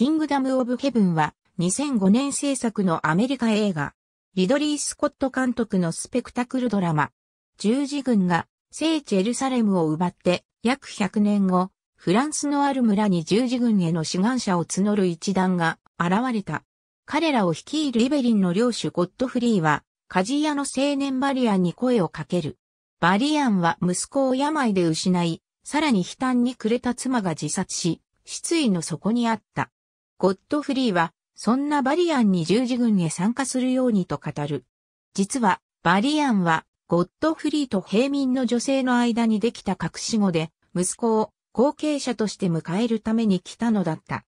キングダム・オブ・ヘブンは2005年制作のアメリカ映画。リドリー・スコット監督のスペクタクルドラマ。十字軍が聖地エルサレムを奪って約100年後、フランスのある村に十字軍への志願者を募る一団が現れた。彼らを率いるリベリンの領主ゴッドフリーは、鍛冶屋の青年バリアンに声をかける。バリアンは息子を病で失い、さらに悲嘆に暮れた妻が自殺し、失意の底にあった。ゴッドフリーは、そんなバリアンに十字軍へ参加するようにと語る。実は、バリアンは、ゴッドフリーと平民の女性の間にできた隠し子で、息子を後継者として迎えるために来たのだった。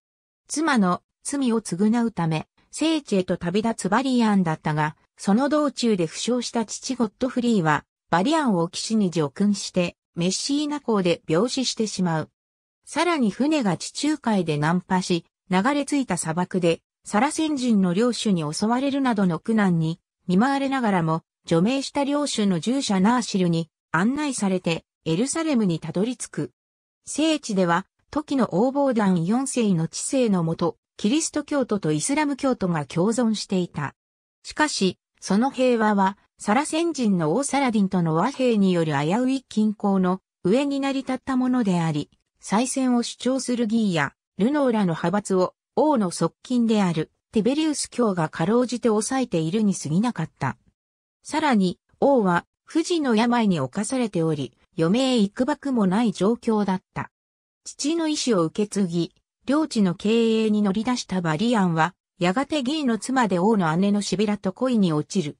妻の罪を償うため、聖地へと旅立つバリアンだったが、その道中で負傷した父ゴッドフリーは、バリアンを騎士に助君して、メッシーナ港で病死してしまう。さらに船が地中海で難破し、流れ着いた砂漠で、サラセン人の領主に襲われるなどの苦難に見舞われながらも、除名した領主の従者ナーシルに案内されてエルサレムにたどり着く。聖地では、時の横暴団4世の知性のもと、キリスト教徒とイスラム教徒が共存していた。しかし、その平和は、サラセン人の王サラディンとの和平による危うい均衡の上に成り立ったものであり、再選を主張するギーや、ルノーラの派閥を王の側近であるティベリウス卿がかろうじて抑えているに過ぎなかった。さらに王は不治の病に侵されており、余命いくばくもない状況だった。父の意志を受け継ぎ、領地の経営に乗り出したバリアンは、やがて議員の妻で王の姉のシビラと恋に落ちる。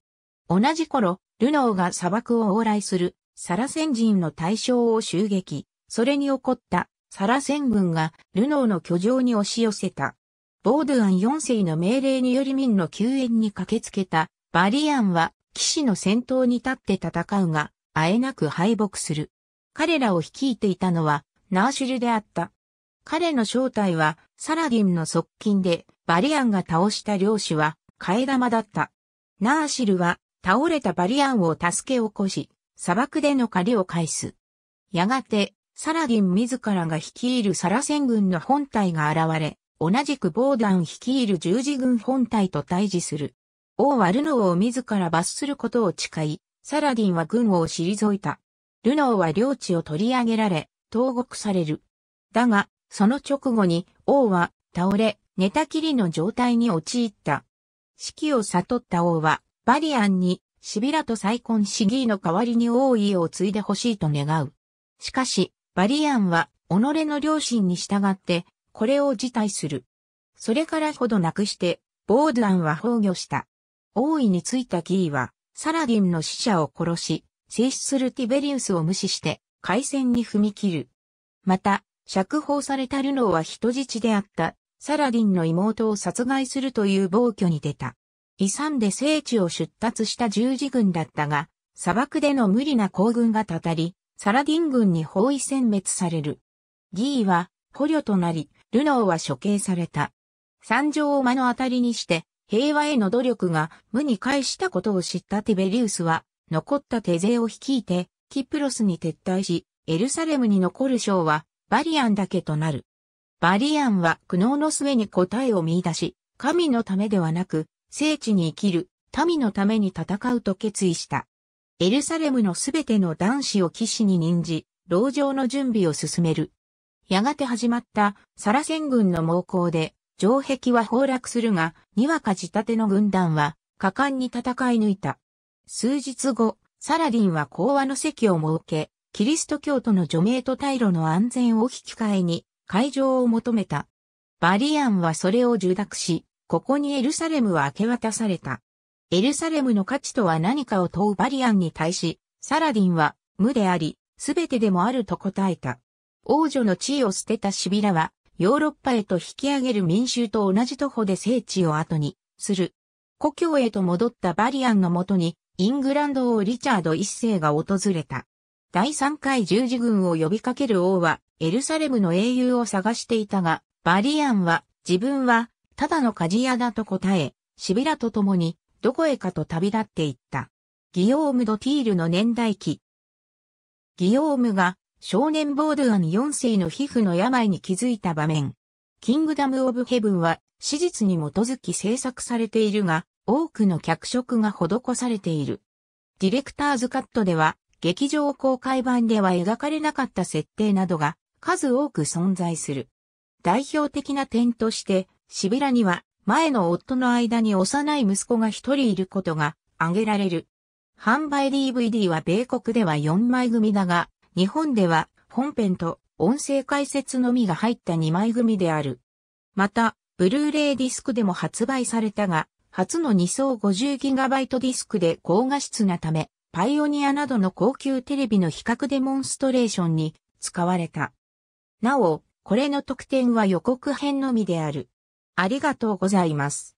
同じ頃、ルノーが砂漠を往来するサラセン人の大将を襲撃、それに起こったサラセン軍がルノーの居城に押し寄せた。ボードゥアン4世の命令により民の救援に駆けつけたバリアンは騎士の先頭に立って戦うが、あえなく敗北する。彼らを率いていたのはナーシュルであった。彼の正体はサラディンの側近でバリアンが倒した領主は替え玉だった。ナーシルは倒れたバリアンを助け起こし、砂漠での狩りを返す。やがてサラディン自らが率いるサラ戦軍の本隊が現れ、同じくボーダン率いる十字軍本隊と対峙する。王はルノーを自ら罰することを誓い、サラディンは軍を退いた。ルノーは領地を取り上げられ、投獄される。だが、その直後に王は倒れ、寝たきりの状態に陥った。死期を悟った王は、バリアンに、シビラと再婚しギーの代わりに王位を継いでほしいと願う。しかし、バリアンは、己の良心に従って、これを辞退する。それからほどなくして、ボードアンは崩御した。王位についたギーは、サラディンの死者を殺し、制止するティベリウスを無視して、海戦に踏み切る。また、釈放されたルノーは人質であった、サラディンの妹を殺害するという暴挙に出た。遺産で聖地を出立した十字軍だったが、砂漠での無理な行軍がたたり、サラディン軍に包囲殲滅される。ギーは捕虜となり、ルノーは処刑された。惨状を目の当たりにして、平和への努力が無に返したことを知ったティベリウスは、残った手勢を率いて、キプロスに撤退し、エルサレムに残る将は、バリアンだけとなる。バリアンは苦悩の末に答えを見出し、神のためではなく、聖地に生きる、民のために戦うと決意した。エルサレムのすべての男子を騎士に任じ、牢城の準備を進める。やがて始まったサラセン軍の猛攻で、城壁は崩落するが、にわか仕立ての軍団は、果敢に戦い抜いた。数日後、サラディンは講和の席を設け、キリスト教徒の除名と退路の安全を引き換えに、会場を求めた。バリアンはそれを受諾し、ここにエルサレムは明け渡された。エルサレムの価値とは何かを問うバリアンに対し、サラディンは、無であり、すべてでもあると答えた。王女の地位を捨てたシビラは、ヨーロッパへと引き上げる民衆と同じ徒歩で聖地を後に、する。故郷へと戻ったバリアンのもとに、イングランド王リチャード一世が訪れた。第3回十字軍を呼びかける王は、エルサレムの英雄を探していたが、バリアンは、自分は、ただの鍛冶屋だと答え、シビラと共に、どこへかと旅立っていった。ギオーム・ドティールの年代記。ギオームが少年ボードアン4世の皮膚の病に気づいた場面。キングダム・オブ・ヘブンは史実に基づき制作されているが、多くの脚色が施されている。ディレクターズカットでは、劇場公開版では描かれなかった設定などが数多く存在する。代表的な点として、シビラには前の夫の間に幼い息子が一人いることが挙げられる。販売 DVD は米国では4枚組だが、日本では本編と音声解説のみが入った2枚組である。また、ブルーレイディスクでも発売されたが、初の2層 50GB ディスクで高画質なため、パイオニアなどの高級テレビの比較デモンストレーションに使われた。なお、これの特典は予告編のみである。ありがとうございます。